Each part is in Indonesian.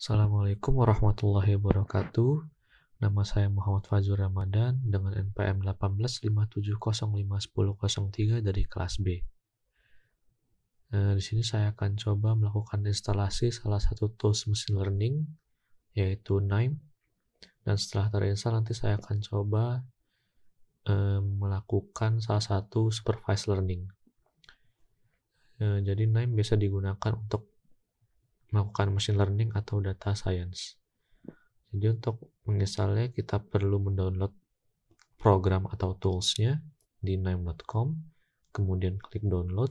Assalamualaikum warahmatullahi wabarakatuh. Nama saya Muhammad Fajur Ramadan dengan NPM 18570510103 dari kelas B. Nah, di sini saya akan coba melakukan instalasi salah satu tools machine learning yaitu NIME. Dan setelah terinstal nanti saya akan coba eh, melakukan salah satu supervised learning. Nah, jadi NIME biasa digunakan untuk melakukan machine learning atau data science. Jadi untuk menginstalnya kita perlu mendownload program atau toolsnya di name.com, kemudian klik download.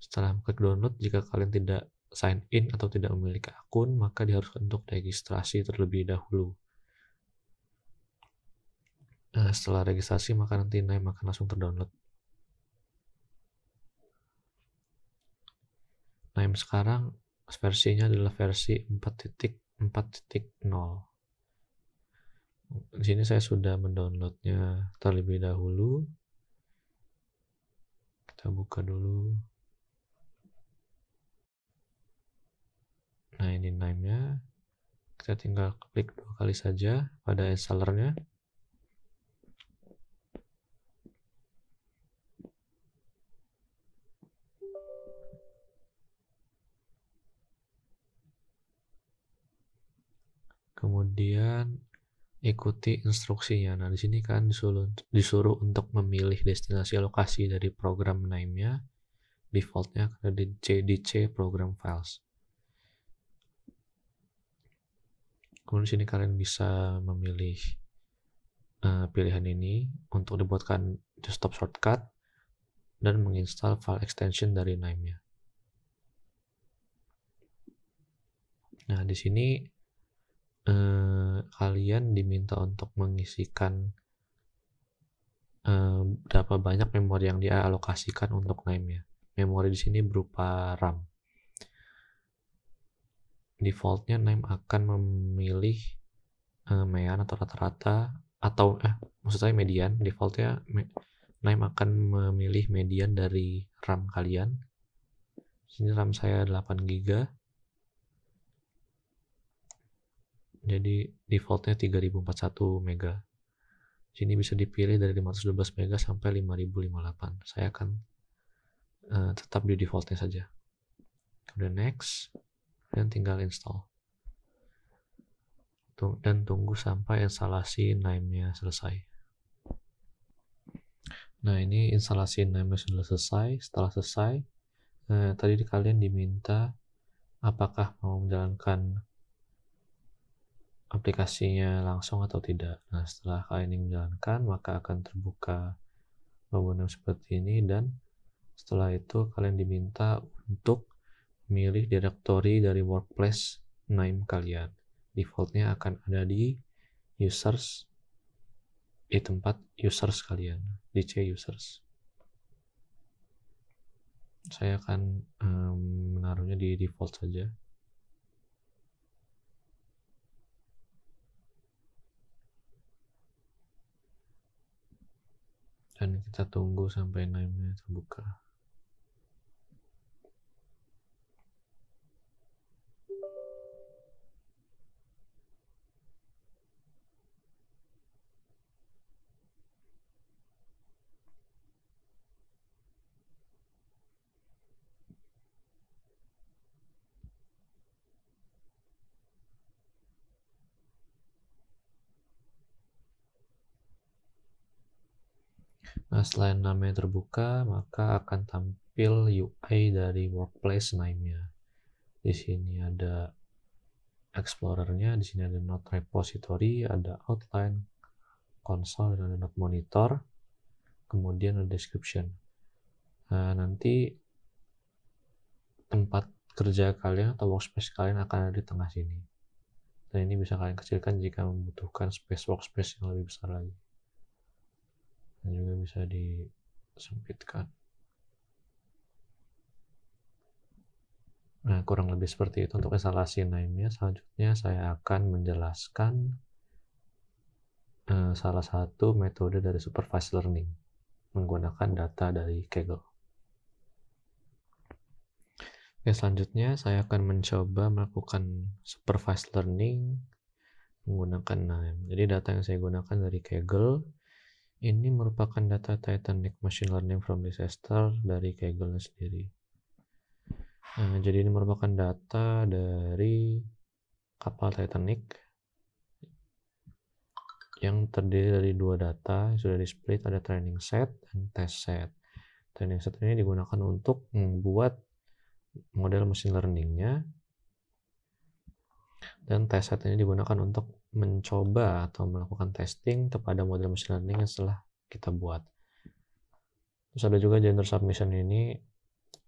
Setelah klik download, jika kalian tidak sign in atau tidak memiliki akun, maka diharuskan untuk registrasi terlebih dahulu. Nah, setelah registrasi, maka nanti Name akan langsung terdownload. Name sekarang versinya adalah versi 4.4.0 di sini saya sudah mendownloadnya terlebih dahulu kita buka dulu nah ini name nya kita tinggal klik dua kali saja pada installernya kemudian ikuti instruksinya. Nah, di sini kan disuruh, disuruh untuk memilih destinasi alokasi dari program name-nya. Defaultnya ke di program files. Kemudian di sini kalian bisa memilih uh, pilihan ini untuk dibuatkan desktop shortcut dan menginstal file extension dari name-nya. Nah, di sini eh, kalian diminta untuk mengisikan eh, berapa banyak memori yang dialokasikan untuk name ya. Memori di sini berupa RAM. Defaultnya name akan memilih eh, mean atau rata-rata atau eh maksud saya median. Defaultnya me name akan memilih median dari RAM kalian. sini RAM saya 8 GB jadi defaultnya 3041 mega sini bisa dipilih dari 512 mega sampai 5058 saya akan uh, tetap di defaultnya saja kemudian next dan tinggal install dan tunggu sampai instalasi name-nya selesai nah ini instalasi name-nya sudah selesai setelah selesai eh, tadi kalian diminta apakah mau menjalankan aplikasinya langsung atau tidak. Nah, setelah kalian ini menjalankan, maka akan terbuka logo seperti ini dan setelah itu kalian diminta untuk memilih direktori dari workplace name kalian. Defaultnya akan ada di users di tempat users kalian, di C users. Saya akan um, menaruhnya di default saja. dan kita tunggu sampai naiknya terbuka Nah, selain namanya terbuka, maka akan tampil UI dari workplace name-nya. Di sini ada Explorer-nya, di sini ada not Repository, ada Outline, Console, dan ada not Monitor, kemudian ada Description. Nah, nanti tempat kerja kalian atau workspace kalian akan ada di tengah sini. Nah, ini bisa kalian kecilkan jika membutuhkan space workspace yang lebih besar lagi dan juga bisa disempitkan nah kurang lebih seperti itu untuk name-nya. selanjutnya saya akan menjelaskan uh, salah satu metode dari supervised learning menggunakan data dari Kaggle Oke, selanjutnya saya akan mencoba melakukan supervised learning menggunakan name. Jadi data yang saya gunakan dari Kaggle ini merupakan data Titanic Machine Learning from Disaster dari Kaggle sendiri. Nah, jadi ini merupakan data dari kapal Titanic yang terdiri dari dua data yang sudah di split ada training set dan test set. Training set ini digunakan untuk membuat model machine learningnya dan test set ini digunakan untuk mencoba atau melakukan testing kepada model machine learning yang setelah kita buat. Terus ada juga gender submission ini,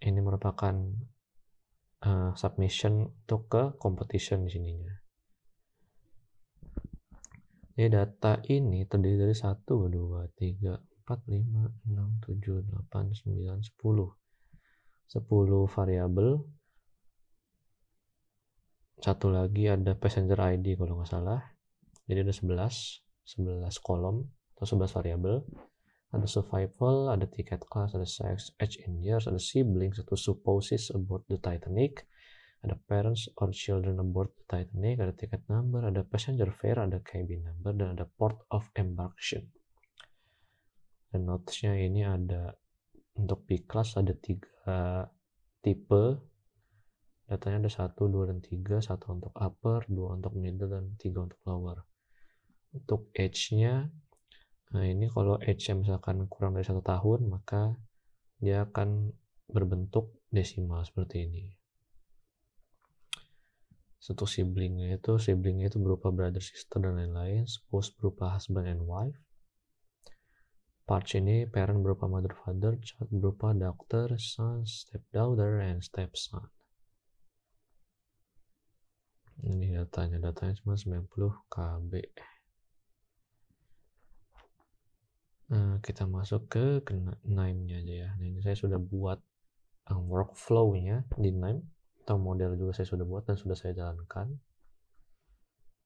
ini merupakan uh, submission untuk ke competition di sininya. Jadi data ini terdiri dari 1, 2, 3, 4, 5, 6, 7, 8, 9, 10. 10 variabel satu lagi ada passenger ID kalau nggak salah jadi ada 11 11 kolom atau 11 variabel ada survival, ada ticket class, ada sex, age in years, ada siblings, atau supposes aboard the Titanic, ada parents or children aboard the Titanic, ada ticket number, ada passenger fare, ada cabin number, dan ada port of embarkation. Dan notes-nya ini ada untuk B class ada tiga tipe datanya ada satu dua dan tiga satu untuk upper dua untuk middle dan tiga untuk lower untuk age-nya nah ini kalau age-nya misalkan kurang dari satu tahun maka dia akan berbentuk desimal seperti ini untuk nya itu sibling-nya itu berupa brother sister dan lain-lain spouse berupa husband and wife Part ini parent berupa mother father child berupa doctor son stepdaughter and stepson ini datanya datanya cuma 90 KB nah, kita masuk ke name nya aja ya nah, ini saya sudah buat um, eh, workflow nya di name atau model juga saya sudah buat dan sudah saya jalankan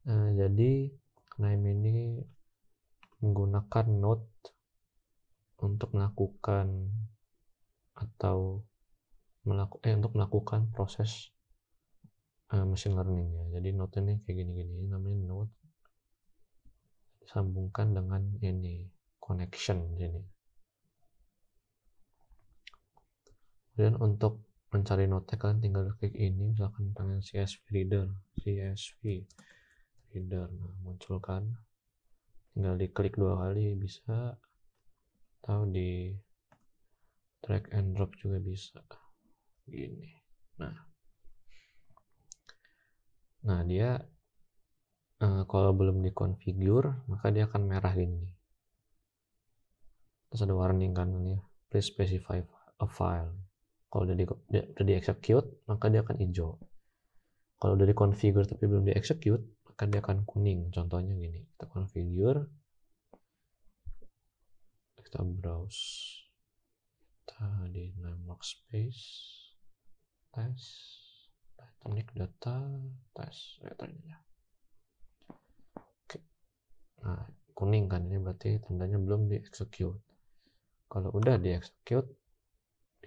nah, jadi name ini menggunakan node untuk melakukan atau melakukan eh, untuk melakukan proses uh, machine learning ya jadi note ini kayak gini-gini namanya node sambungkan dengan ini connection jadi. kemudian untuk mencari note kalian tinggal klik ini misalkan pengen CSV reader CSV reader nah munculkan tinggal diklik dua kali bisa atau di drag and drop juga bisa gini nah Nah, dia uh, kalau belum dikonfigur, maka dia akan merah gini. Terus ada warning kan ini please specify a file. Kalau udah di, udah di execute, maka dia akan hijau. Kalau udah dikonfigur tapi belum di execute, maka dia akan kuning. Contohnya gini, kita configure kita browse, kita di name workspace, test, teknik data tes ya oke nah kuning kan ini berarti tandanya belum di execute kalau udah di execute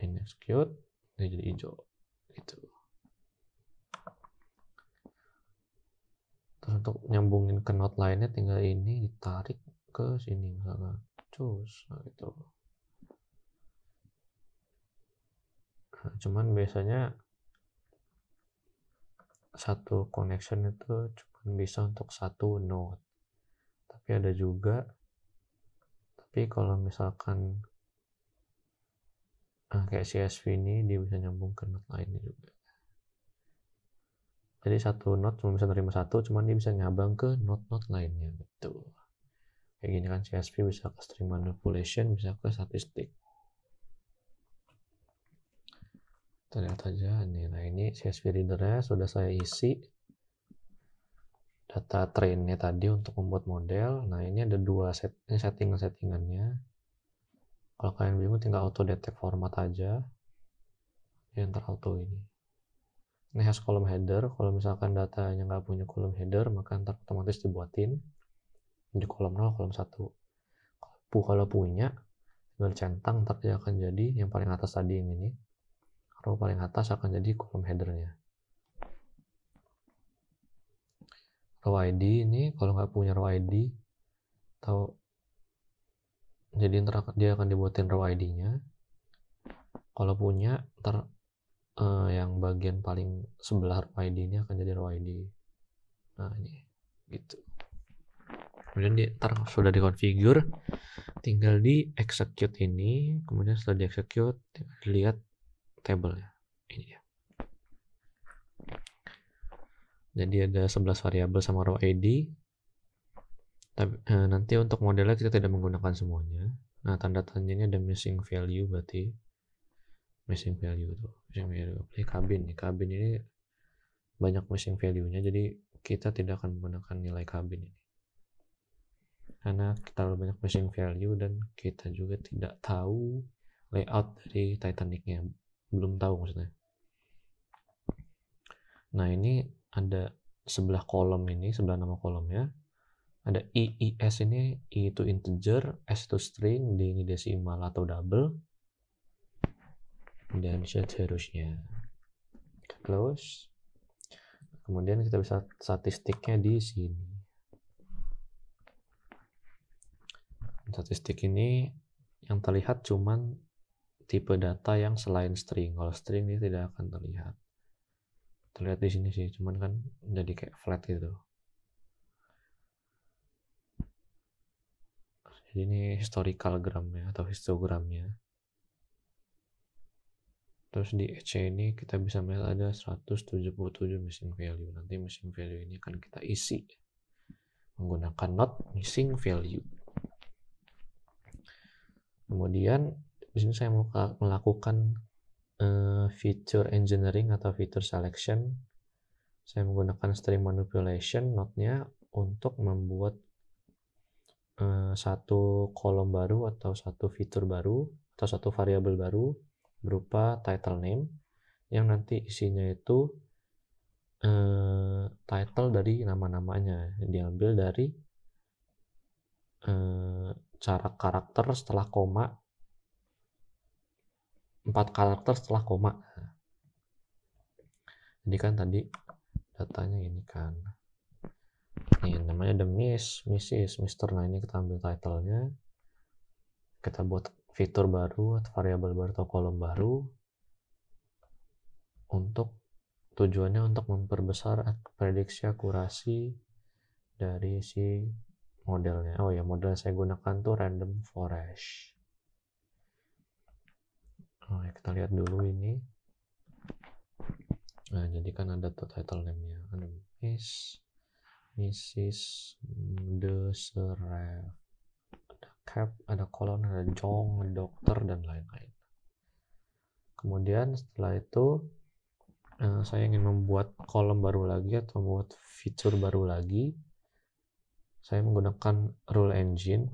ini execute ini jadi hijau itu terus untuk nyambungin ke node lainnya tinggal ini ditarik ke sini misalnya cus nah gitu nah, cuman biasanya satu connection itu cuma bisa untuk satu node tapi ada juga tapi kalau misalkan nah kayak CSV ini dia bisa nyambung ke node lainnya juga jadi satu node cuma bisa terima satu cuman dia bisa nyabang ke node-node lainnya gitu kayak gini kan CSV bisa ke stream manipulation bisa ke statistik kita lihat aja ini nah ini CSV readernya sudah saya isi data trainnya tadi untuk membuat model nah ini ada dua set ini settingan-settingannya kalau kalian bingung tinggal auto detect format aja yang terauto ini ini has kolom header kalau misalkan datanya nggak punya kolom header maka ntar otomatis dibuatin di kolom 0 kolom 1 kalau punya tinggal centang ntar dia akan jadi yang paling atas tadi yang ini row paling atas akan jadi kolom headernya row ID ini kalau nggak punya row ID atau jadi ntar dia akan dibuatin row ID-nya kalau punya ntar eh, yang bagian paling sebelah row id ini akan jadi row ID nah ini gitu kemudian di, ntar sudah dikonfigur tinggal di execute ini kemudian setelah di execute lihat table ya. Ini ya. Jadi ada 11 variabel sama row ID. Tapi, eh, nanti untuk modelnya kita tidak menggunakan semuanya. Nah, tanda tanyanya ada missing value berarti missing value tuh. Missing value kabin nih. Kabin ini banyak missing value-nya jadi kita tidak akan menggunakan nilai kabin ini. Karena terlalu banyak missing value dan kita juga tidak tahu layout dari Titanic-nya belum tahu maksudnya nah ini ada sebelah kolom ini sebelah nama kolomnya ada I, I, S ini I itu integer, S itu string, D ini desimal atau double dan seterusnya close kemudian kita bisa statistiknya di sini statistik ini yang terlihat cuman tipe data yang selain string. Kalau string ini tidak akan terlihat. Terlihat di sini sih, cuman kan jadi kayak flat gitu. Jadi ini historical gramnya atau histogramnya. Terus di EC ini kita bisa melihat ada 177 missing value. Nanti missing value ini akan kita isi menggunakan not missing value. Kemudian di sini saya melakukan uh, feature engineering atau feature selection. Saya menggunakan string manipulation node-nya untuk membuat uh, satu kolom baru atau satu fitur baru atau satu variabel baru berupa title name yang nanti isinya itu uh, title dari nama-namanya diambil dari uh, cara karakter setelah koma 4 karakter setelah koma. Jadi kan tadi datanya ini kan. Ini namanya the miss, Mrs, Mister Nah ini kita ambil title-nya. Kita buat fitur baru, variabel baru atau kolom baru untuk tujuannya untuk memperbesar prediksi akurasi dari si modelnya. Oh ya, model yang saya gunakan tuh random forest oh, ya kita lihat dulu ini nah jadi kan ada tuh title name nya ada Miss Mrs The Seref ada cap ada kolon ada jong dokter dan lain-lain kemudian setelah itu eh, saya ingin membuat kolom baru lagi atau membuat fitur baru lagi, saya menggunakan rule engine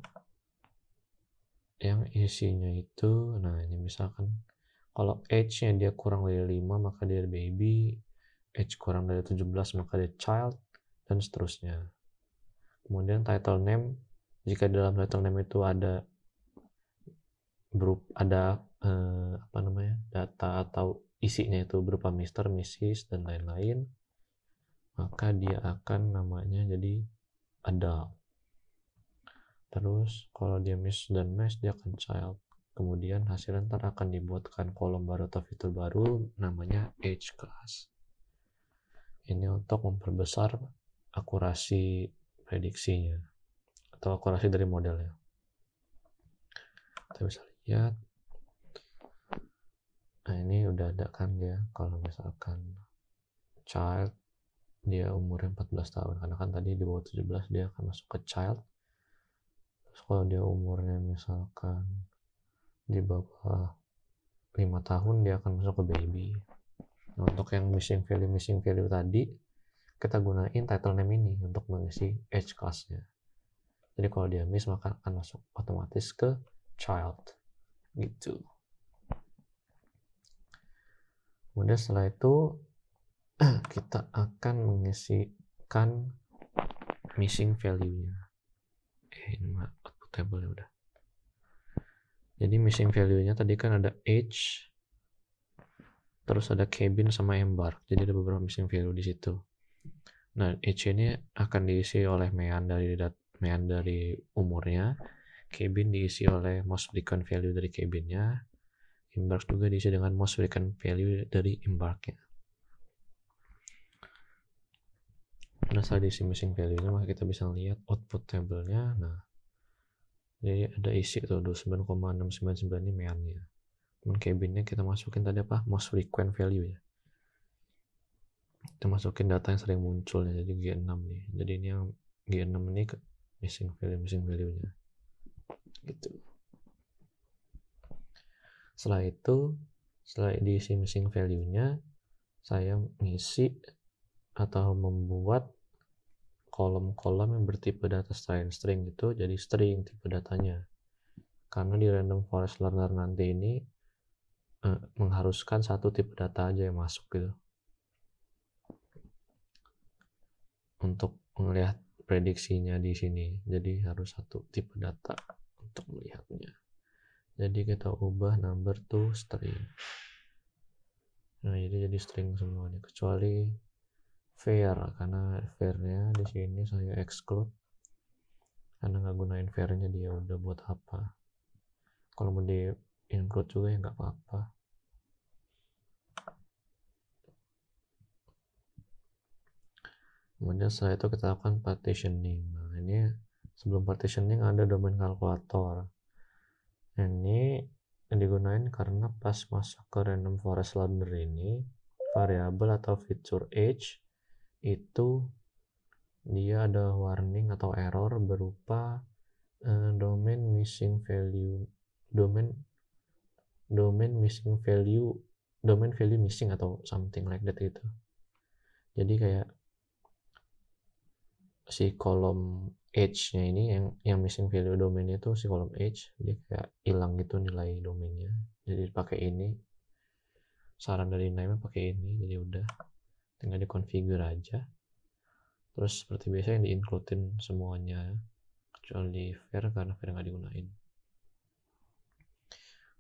yang isinya itu nah ini misalkan kalau age-nya dia kurang dari 5 maka dia baby, age kurang dari 17 maka dia child, dan seterusnya. Kemudian title name, jika dalam title name itu ada berup ada eh, apa namanya data atau isinya itu berupa Mister, Mrs dan lain-lain, maka dia akan namanya jadi adult. Terus kalau dia miss dan match dia akan child. Kemudian hasil ntar akan dibuatkan kolom baru atau fitur baru namanya age class. Ini untuk memperbesar akurasi prediksinya atau akurasi dari modelnya. Kita bisa lihat. Nah ini udah ada kan dia kalau misalkan child dia umurnya 14 tahun karena kan tadi di bawah 17 dia akan masuk ke child terus kalau dia umurnya misalkan di bawah lima tahun dia akan masuk ke baby nah, untuk yang missing value missing value tadi kita gunain title name ini untuk mengisi age classnya jadi kalau dia miss maka akan masuk otomatis ke child gitu kemudian setelah itu kita akan mengisikan missing value-nya. Eh, ini mah table udah. Jadi missing value-nya tadi kan ada age, terus ada cabin sama embark. Jadi ada beberapa missing value di situ. Nah, age ini akan diisi oleh mean dari mean dari umurnya, cabin diisi oleh most frequent value dari cabinnya, embark juga diisi dengan most frequent value dari embarknya. Nah, setelah diisi missing value-nya, maka kita bisa lihat output table-nya. Nah, jadi iya, iya, ada isi tuh 29,699 ini meannya kemudian cabinnya kita masukin tadi apa most frequent value ya kita masukin data yang sering muncul ya jadi G6 nih jadi ini yang G6 ini ke missing value missing value nya gitu setelah itu setelah diisi missing value nya saya mengisi atau membuat kolom-kolom yang bertipe data string string itu jadi string tipe datanya karena di random forest learner nanti ini eh, mengharuskan satu tipe data aja yang masuk gitu untuk melihat prediksinya di sini jadi harus satu tipe data untuk melihatnya jadi kita ubah number to string nah jadi jadi string semuanya kecuali fair karena fairnya di sini saya exclude karena nggak gunain fairnya dia udah buat apa kalau mau di include juga ya nggak apa-apa kemudian setelah itu kita akan partitioning nah ini sebelum partitioning ada domain kalkulator ini yang digunain karena pas masuk ke random forest ladder ini variable atau feature age itu dia ada warning atau error berupa uh, domain missing value domain domain missing value domain value missing atau something like that gitu jadi kayak si kolom age-nya ini yang yang missing value domainnya itu si kolom age dia kayak hilang gitu nilai domainnya jadi pakai ini saran dari Naima pakai ini jadi udah tinggal di configure aja terus seperti biasa yang di includein semuanya kecuali fair karena fair nggak digunain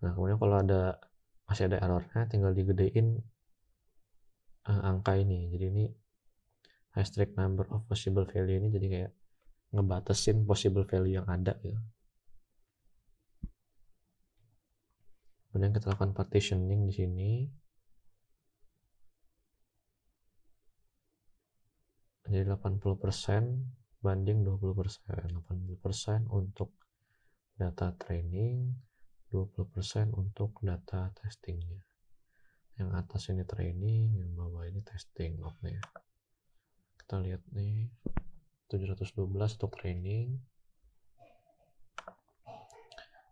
nah kemudian kalau ada masih ada errornya tinggal digedein uh, angka ini jadi ini hashtag number of possible value ini jadi kayak ngebatasin possible value yang ada gitu kemudian kita lakukan partitioning di sini Jadi 80% banding 20%. 80% untuk data training, 20% untuk data testingnya. Yang atas ini training, yang bawah ini testing oke ya. Kita lihat nih, 712 untuk training.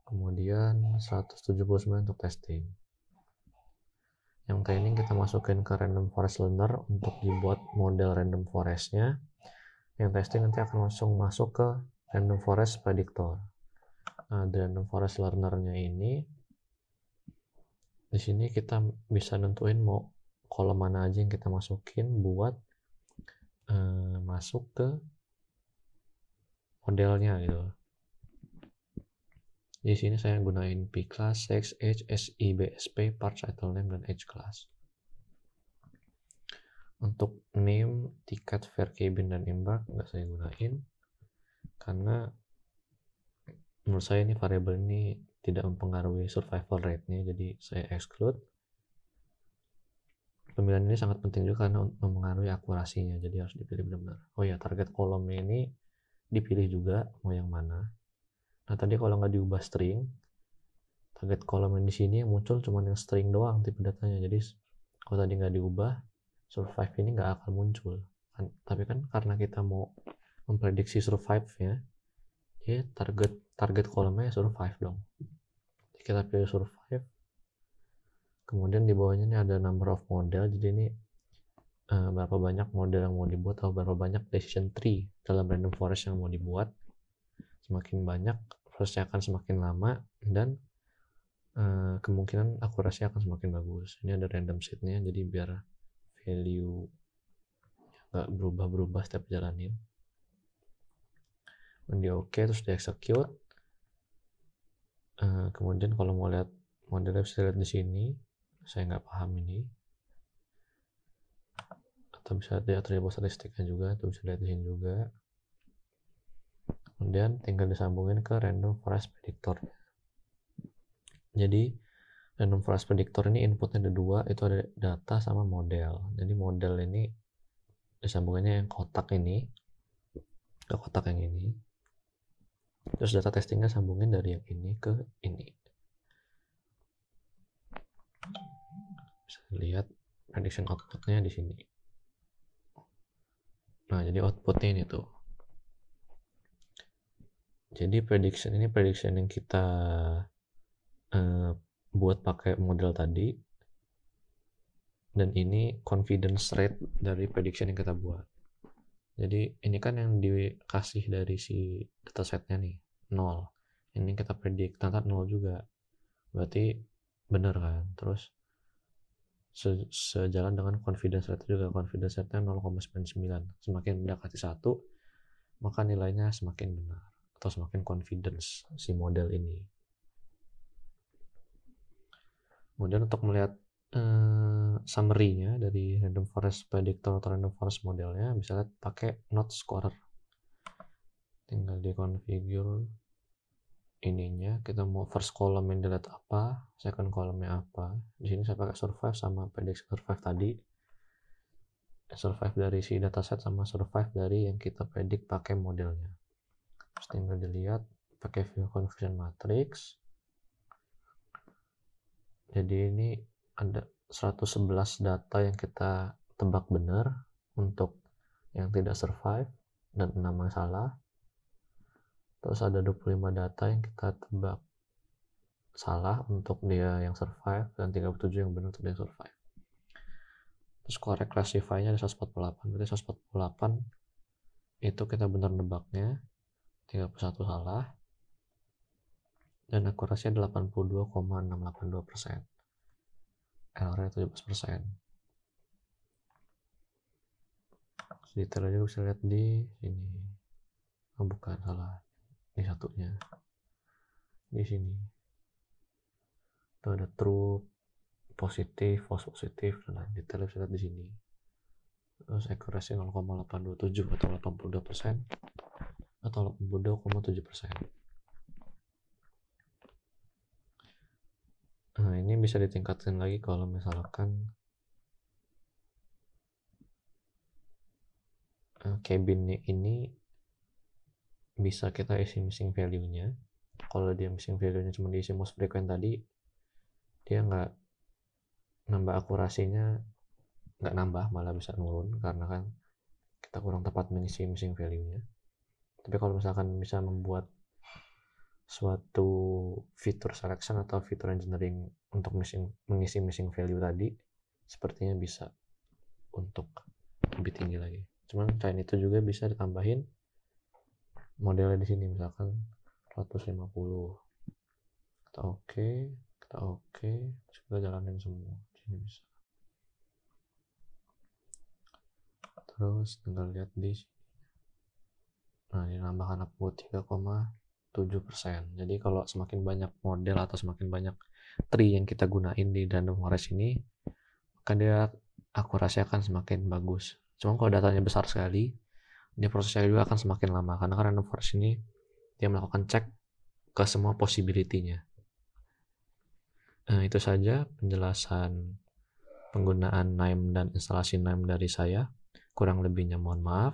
Kemudian 179 untuk testing yang training kita masukin ke random forest learner untuk dibuat model random forestnya yang testing nanti akan langsung masuk ke random forest predictor nah, di random forest learnernya ini di sini kita bisa nentuin mau kolom mana aja yang kita masukin buat uh, masuk ke modelnya gitu di sini saya gunain P class, sex, age, SI, BSP, parts, title name, dan age class. Untuk name, tiket, fare cabin, dan embark nggak saya gunain karena menurut saya ini variable ini tidak mempengaruhi survival rate-nya jadi saya exclude pemilihan ini sangat penting juga karena mempengaruhi akurasinya jadi harus dipilih benar-benar oh ya target kolomnya ini dipilih juga mau yang mana Nah tadi kalau nggak diubah string, target kolom yang di sini yang muncul cuma yang string doang tipe datanya. Jadi kalau tadi nggak diubah, survive ini nggak akan muncul. Kan, tapi kan karena kita mau memprediksi survive ya, jadi target target kolomnya ya survive dong. Jadi kita pilih survive. Kemudian di bawahnya ini ada number of model. Jadi ini eh, berapa banyak model yang mau dibuat atau berapa banyak decision tree dalam random forest yang mau dibuat semakin banyak prosesnya akan semakin lama dan uh, kemungkinan akurasi akan semakin bagus ini ada random seednya jadi biar value nggak berubah-berubah setiap jalanin di oke okay, terus di execute uh, kemudian kalau mau lihat modelnya bisa lihat di sini saya nggak paham ini atau bisa lihat atribut statistiknya juga atau bisa lihat di sini juga kemudian tinggal disambungin ke random forest predictor jadi random forest predictor ini inputnya ada dua itu ada data sama model jadi model ini disambungannya yang kotak ini ke kotak yang ini terus data testingnya sambungin dari yang ini ke ini bisa lihat prediction outputnya di sini nah jadi outputnya ini tuh jadi prediction ini prediction yang kita uh, buat pakai model tadi dan ini confidence rate dari prediction yang kita buat jadi ini kan yang dikasih dari si datasetnya nih 0 ini kita predict ternyata 0 juga berarti bener kan terus se sejalan dengan confidence rate juga confidence rate-nya 0,99 semakin mendekati satu maka nilainya semakin benar atau semakin confidence si model ini. Kemudian untuk melihat eh, summary-nya dari random forest predictor atau random forest modelnya, bisa lihat pakai not scorer. Tinggal di configure ininya, kita mau first column yang dilihat apa, second column-nya apa. Di sini saya pakai survive sama prediction survive tadi. Survive dari si dataset sama survive dari yang kita predik pakai modelnya seperti tinggal dilihat pakai view confusion matrix jadi ini ada 111 data yang kita tebak benar untuk yang tidak survive dan 6 salah terus ada 25 data yang kita tebak salah untuk dia yang survive dan 37 yang benar untuk dia survive terus correct classify-nya ada 148 berarti 148 itu kita benar nebaknya 31 salah dan akurasinya 82,682 persen errornya 17 persen detailnya bisa lihat di sini oh, bukan salah ini satunya di sini itu ada true positif false positif nah detailnya bisa lihat di sini terus akurasi 0,827 atau 82 persen atau 82,7 persen. Nah, ini bisa ditingkatkan lagi kalau misalkan eh, cabinnya ini bisa kita isi missing value-nya. Kalau dia missing value-nya cuma diisi most frequent tadi, dia nggak nambah akurasinya, nggak nambah, malah bisa nurun karena kan kita kurang tepat mengisi missing value-nya tapi kalau misalkan bisa membuat suatu fitur selection atau fitur engineering untuk missing, mengisi missing value tadi sepertinya bisa untuk lebih tinggi lagi cuman selain itu juga bisa ditambahin modelnya di sini misalkan 150 kita oke okay, kita oke okay, terus kita jalanin semua sini bisa terus tinggal lihat di sini Nah, ini nambah anak buah 3,7 persen. Jadi kalau semakin banyak model atau semakin banyak tree yang kita gunain di random forest ini, maka dia akurasi akan semakin bagus. Cuma kalau datanya besar sekali, dia prosesnya juga akan semakin lama karena kan random forest ini dia melakukan cek ke semua possibility-nya. Nah, itu saja penjelasan penggunaan NIME dan instalasi NIME dari saya. Kurang lebihnya mohon maaf.